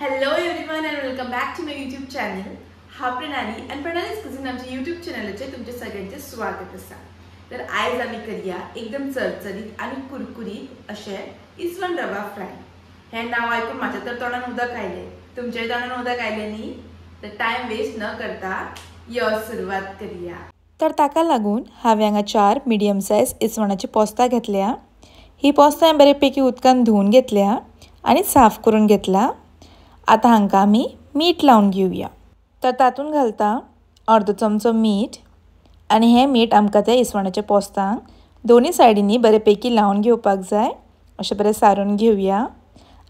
hello everyone and welcome back to my YouTube channel हा Pranali and प्रणालीच cousin आमच्या YouTube चॅनलचे तुमचे सगळ्यांचे स्वागत असा तर आज आम्ही करूया एकदम चरचरीत आणि कुरकुरीत असे इसवण रवा फ्राय हे नाव ऐकून माझ्या तर तोंडान उदक आयले तुमच्याही तोंडात उदक आयले न्ही तर टायम वेस्ट न करता यो सुरवात करूया तर ताका लागून हांवें हांगा चार मिडियम सायज इसवणाची पोस्तां घेतल्या ही पोस्तां बरेपैकी उदकान धुवून घेतल्या आणि साफ करून घेतला आता हांकां आमी मीठ लावून घेऊया तर तातून घालता अर्दो चमचो मीठ आणि हे मीठ आमकां त्या इसवणाच्या पोस्तांक दोन्ही सायडींनी बरे लावून लावन घेवपाक जाय अशें बरें सारून घेवया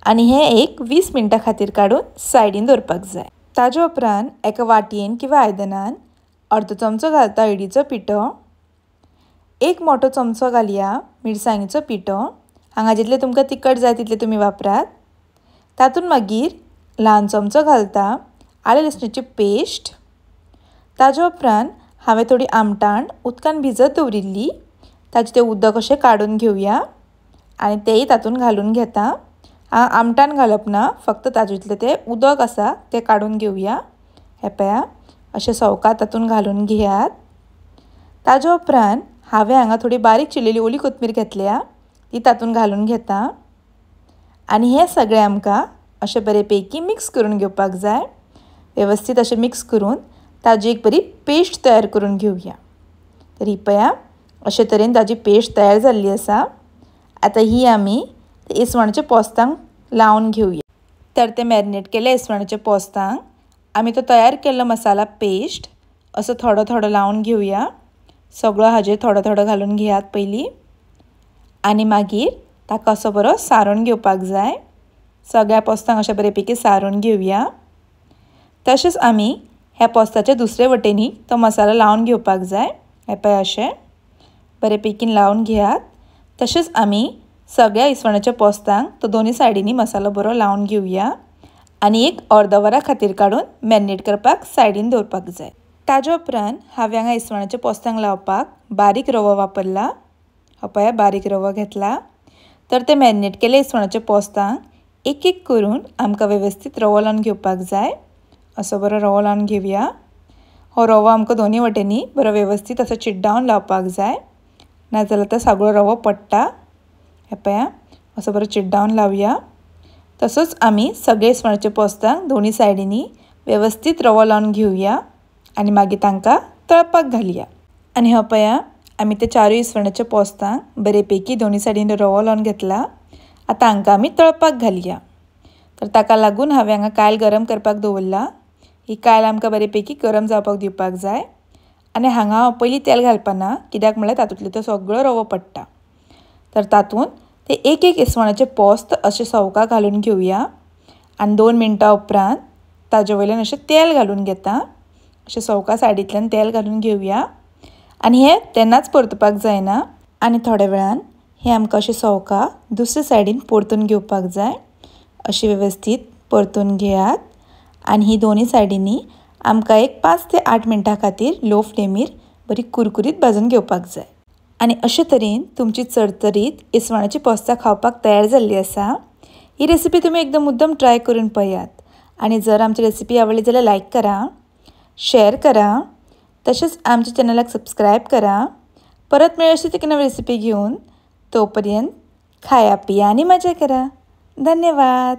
आणि हे एक वीस मिनटां खातीर काडून सायडीन दवरपाक जाय ताजे उपरांत एका वाटयेन किंवा आयदनान अर्दो चमचो घालता इडीचो पिठो एक मोठो चमचो घालया मिरसांगेचो पिठो हांगा जितलें तुमकां तिखट जाय तितले तुमी वापरात तातूंत मागीर ल्हान चमचो घालता आले लसणीची पेस्ट ताजे उपरांत हांवें थोडी आमटाण उदकान भिजत दवरिल्ली ताजें तें उदक अशें काडून घेवया आनी तेंय तातूंत घालून घेता हांव आमटाण घालप ना फक्त तातूंतलें तें उदक आसा तें काडून घेवया हें पळया अशें तातून तातूंत घालून घेयात ताजे उपरांत हांवें हांगा थोडी बारीक चिरलेली ओली कोथमीर घेतल्या ती तातूंत घालून घेता आनी हें सगळें आमकां अशें बरेपैकी मिक्स करून घेवपाक जाय व्यवस्थित असे मिक्स करून ताजी एक बरी पेस्ट तयार करून घेऊया तर ही पया अशे तरेन ताजी पेस्ट तयार झाली असा आता ही आम्ही इसवणाच्या पोस्तांक लावून घेऊया तर ते मॅरिनेट केल्या इसवणाच्या पोस्तांक आम्ही तो तयार केल्लो मसाला पेस्ट असं थोडो थोडो लावून घेऊया सगळं हाजेर थोडो थोडं घालून घेयात पहिली आणि मागीर ताका असो बरो सारून घेवपाक जाय सगळ्या पोस्तांक अशें बरेपैकी सारून घेवया तशेंच आमी ह्या पोस्ताचे दुसरे वटेनी तो मसालो लावन घेवपाक जाय हे असे अशें बरे लावन घेयात तशेंच आमी सगळ्या इसवणाच्या पोस्तांक तो दोनी सायडींनी मसालो बरो लावन घेवया आनी एक अर्द वरा खातीर काडून मॅरिनेट करपाक सायडीन दवरपाक जाय ताज्या उपरांत हांवें हांगा इसवणाच्या पोस्तांक लावपाक बारीक रवो वापरला हो पळय बारीक रवो घेतला तर ते मॅरिनेट केले इसवणाच्या पोस्तांक एक एक करून आमकां वेवस्थीत रवो लावन घेवपाक जाय असो बरो रवो लावन घेवया हो रवो आमकां दोनी वटेनी बरो वेवस्थीत असो चिड्डावन लावपाक जाय नाजाल्यार तो सगळो रवो पडटा हे पया असो बरो चिड्डावन लावया तसोच आमी सगळे इस्वणाच्या पोस्तांक दोनी सायडींनी वेवस्थीत रवो लावन घेवया आनी मागीर तांकां तळपाक घालया आनी हो पया आमी ते चारूय इसवणाच्या पोस्तांक बरे पैकी दोनी सायडीन रवो लावन घेतला आतां हांकां आमी तळपाक घालया तर ताका लागून हांवें हांगा कायल गरम करपाक दवरला ही कायल आमकां बरे पैकी गरम जावपाक दिवपाक जाय आनी हांगा हांव पयलीं तेल घालपाना कित्याक म्हळ्यार तातूंतलो तो सगळो रवो पडटा तर तातूंत ते एक एक इसवणाचे पोस्त अशें सवका घालून घेवया आनी दोन मिनटां उपरांत ताजे वयल्यान अशें तेल घालून घेता अशें सवका सायडींतल्यान तेल घालून घेवया आनी हें तेन्नाच परतपाक जायना आनी थोड्या वेळान हे आमकां अशें सवका दुसरे सायडीन परतून घेवपाक जाय अशी वेवस्थीत परतून घेयात आनी ही दोनी सायडींनी आमकां एक पांच ते आठ मिनटां खातीर लो फ्लेमीर बरी कुरकुरीत भाजून घेवपाक जाय आनी अशे तरेन तुमची चरतरीत इसवणाची पोस्तां खावपाक तयार जाल्ली आसा ही रेसिपी तुमी एकदम मुद्दम ट्राय करून पळयात आनी जर आमची रेसिपी आवडली जाल्यार लायक करा शेअर करा तशेंच आमच्या चॅनलाक सबस्क्रायब करा परत मेळशी अशी नवी रेसिपी घेऊन तोपर्यंत खाया पिया आणि मजा करा धन्यवाद